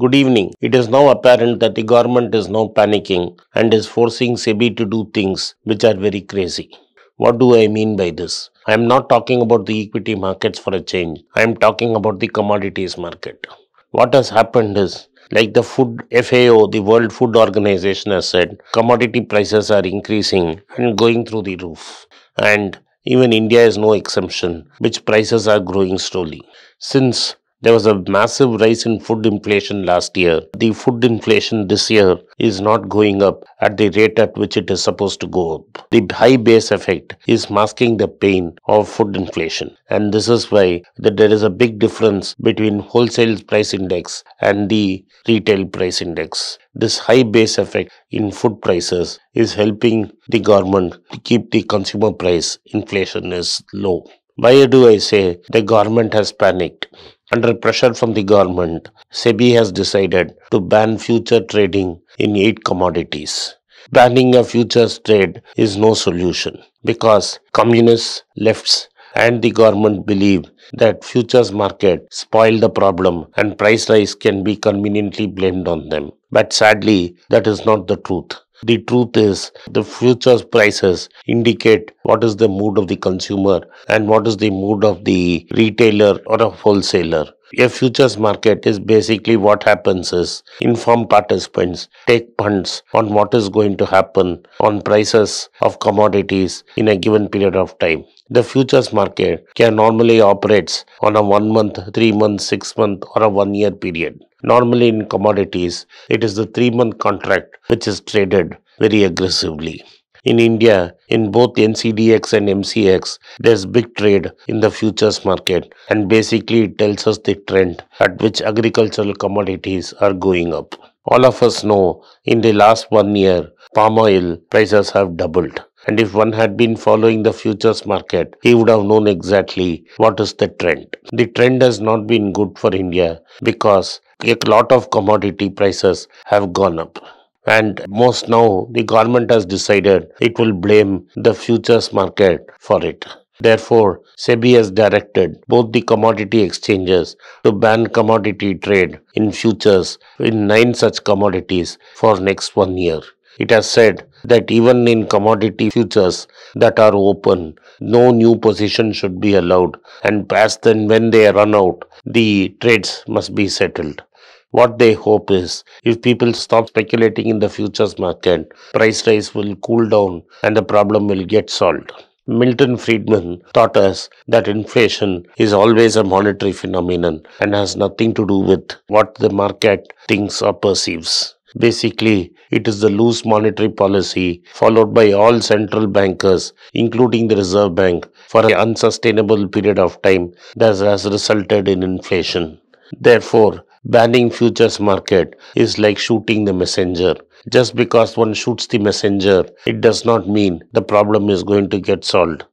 Good evening. It is now apparent that the government is now panicking and is forcing SEBI to do things which are very crazy. What do I mean by this? I am not talking about the equity markets for a change. I am talking about the commodities market. What has happened is like the food FAO, the World Food Organization has said, commodity prices are increasing and going through the roof. And even India is no exemption, which prices are growing slowly. Since there was a massive rise in food inflation last year. The food inflation this year is not going up at the rate at which it is supposed to go up. The high base effect is masking the pain of food inflation. And this is why that there is a big difference between wholesale price index and the retail price index. This high base effect in food prices is helping the government to keep the consumer price inflation is low. Why do I say the government has panicked? Under pressure from the government, SEBI has decided to ban future trading in eight commodities. Banning a futures trade is no solution because communists, lefts, and the government believe that futures market spoil the problem and price rise can be conveniently blamed on them. But sadly, that is not the truth. The truth is, the futures prices indicate what is the mood of the consumer and what is the mood of the retailer or a wholesaler. A futures market is basically what happens is informed participants take punts on what is going to happen on prices of commodities in a given period of time. The futures market can normally operates on a one month, three month, six month or a one year period. Normally in commodities, it is the three-month contract which is traded very aggressively. In India, in both NCDX and MCX, there's big trade in the futures market and basically it tells us the trend at which agricultural commodities are going up. All of us know in the last one year, palm oil prices have doubled. And if one had been following the futures market, he would have known exactly what is the trend. The trend has not been good for India because a lot of commodity prices have gone up and most now the government has decided it will blame the futures market for it. Therefore, SEBI has directed both the commodity exchanges to ban commodity trade in futures in nine such commodities for next one year. It has said that even in commodity futures that are open, no new position should be allowed, and past then when they run out, the trades must be settled. What they hope is if people stop speculating in the futures market, price rise will cool down and the problem will get solved. Milton Friedman taught us that inflation is always a monetary phenomenon and has nothing to do with what the market thinks or perceives. Basically, it is the loose monetary policy followed by all central bankers, including the Reserve Bank, for an unsustainable period of time that has resulted in inflation. Therefore, banning futures market is like shooting the messenger. Just because one shoots the messenger, it does not mean the problem is going to get solved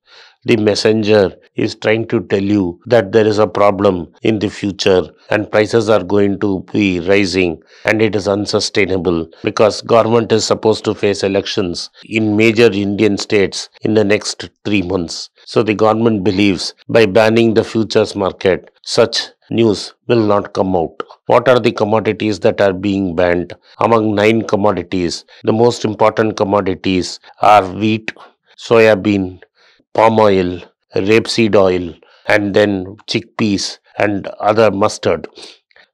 the messenger is trying to tell you that there is a problem in the future and prices are going to be rising and it is unsustainable because government is supposed to face elections in major Indian states in the next 3 months so the government believes by banning the futures market such news will not come out. What are the commodities that are being banned? Among nine commodities, the most important commodities are wheat, soya bean, palm oil, rapeseed oil, and then chickpeas and other mustard,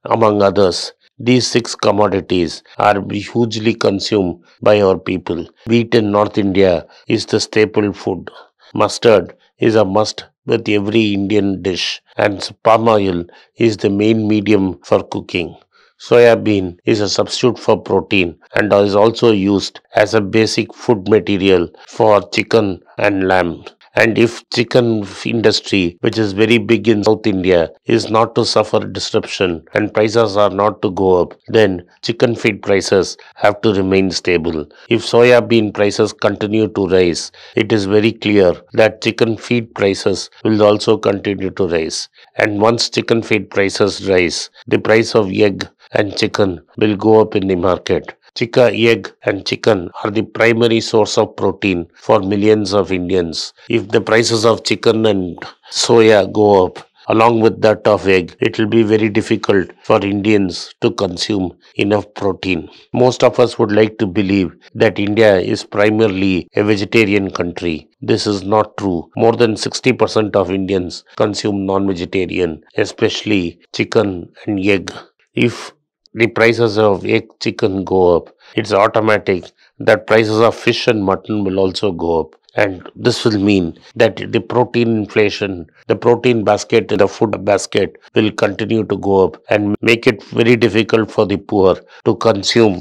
among others. These six commodities are hugely consumed by our people. Wheat in North India is the staple food. Mustard is a must with every Indian dish, and palm oil is the main medium for cooking. Soya bean is a substitute for protein and is also used as a basic food material for chicken and lamb and if chicken industry which is very big in south india is not to suffer disruption and prices are not to go up then chicken feed prices have to remain stable if soya bean prices continue to rise it is very clear that chicken feed prices will also continue to rise and once chicken feed prices rise the price of egg and chicken will go up in the market Chicka egg and chicken are the primary source of protein for millions of Indians. If the prices of chicken and soya go up, along with that of egg, it will be very difficult for Indians to consume enough protein. Most of us would like to believe that India is primarily a vegetarian country. This is not true. More than 60% of Indians consume non vegetarian, especially chicken and egg. If the prices of egg chicken go up it's automatic that prices of fish and mutton will also go up and this will mean that the protein inflation the protein basket the food basket will continue to go up and make it very difficult for the poor to consume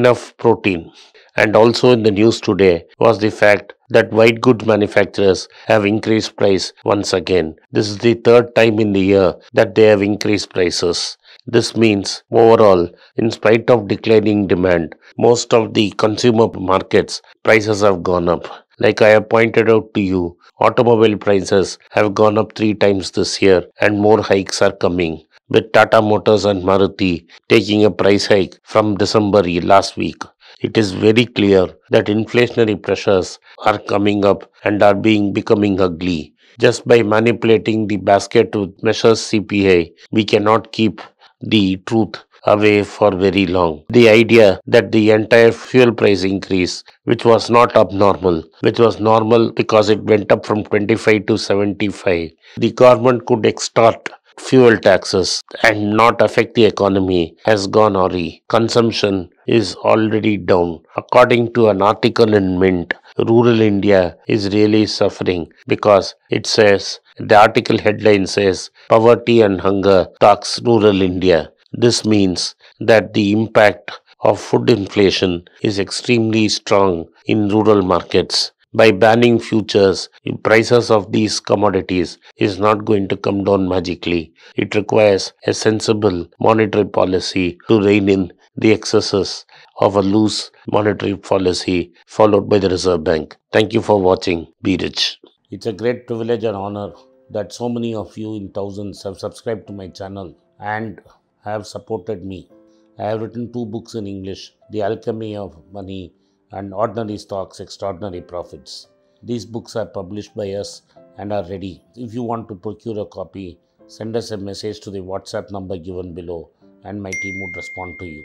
enough protein and also in the news today was the fact that white goods manufacturers have increased price once again. This is the third time in the year that they have increased prices. This means overall, in spite of declining demand, most of the consumer markets prices have gone up. Like I have pointed out to you, automobile prices have gone up three times this year and more hikes are coming. With Tata Motors and Maruti taking a price hike from December last week it is very clear that inflationary pressures are coming up and are being becoming ugly. Just by manipulating the basket with measures CPI, we cannot keep the truth away for very long. The idea that the entire fuel price increase, which was not abnormal, which was normal because it went up from 25 to 75, the government could extort fuel taxes and not affect the economy has gone awry. Consumption is already down. According to an article in Mint, rural India is really suffering because it says the article headline says poverty and hunger talks rural India. This means that the impact of food inflation is extremely strong in rural markets by banning futures, prices of these commodities is not going to come down magically. It requires a sensible monetary policy to rein in the excesses of a loose monetary policy followed by the Reserve Bank. Thank you for watching. Be rich. It's a great privilege and honor that so many of you in thousands have subscribed to my channel and have supported me. I have written two books in English The Alchemy of Money and Ordinary Stocks, Extraordinary Profits. These books are published by us and are ready. If you want to procure a copy, send us a message to the WhatsApp number given below and my team would respond to you.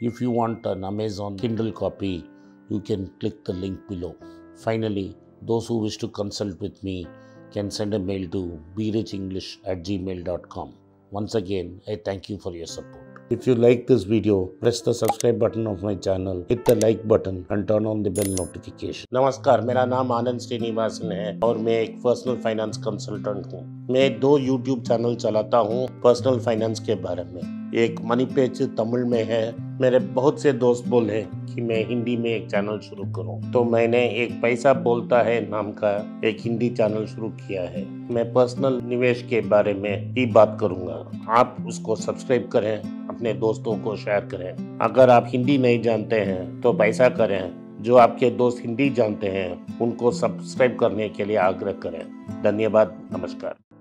If you want an Amazon Kindle copy, you can click the link below. Finally, those who wish to consult with me can send a mail to english at gmail.com. Once again, I thank you for your support. If you like this video, press the subscribe button of my channel, hit the like button and turn on the bell notification. नमस्कार मेरा नाम आनंद श्रीनिवासन है और मैं एक personal finance consultant हूँ मैं दो YouTube चैनल चलाता हूँ पर्सनल फाइनेंस के बारे में एक मनी पेज तमिल में है मेरे बहुत से दोस्त बोले कि मैं हिंदी में एक चैनल शुरू करूं तो मैंने एक पैसा बोलता है नाम का एक हिंदी चैनल शुरू किया है मैं पर्सनल निवेश के बारे में ही बात करूंगा आप उसको सब्सक्राइब करें अपने दोस्तों को शेयर करें अगर आप हिंदी नहीं जानते हैं तो पैसा करें जो आपके दोस्त हिंदी जानते हैं उनको सब्सक्राइब करने के लिए आग्रह करें धन्यवाद नमस्कार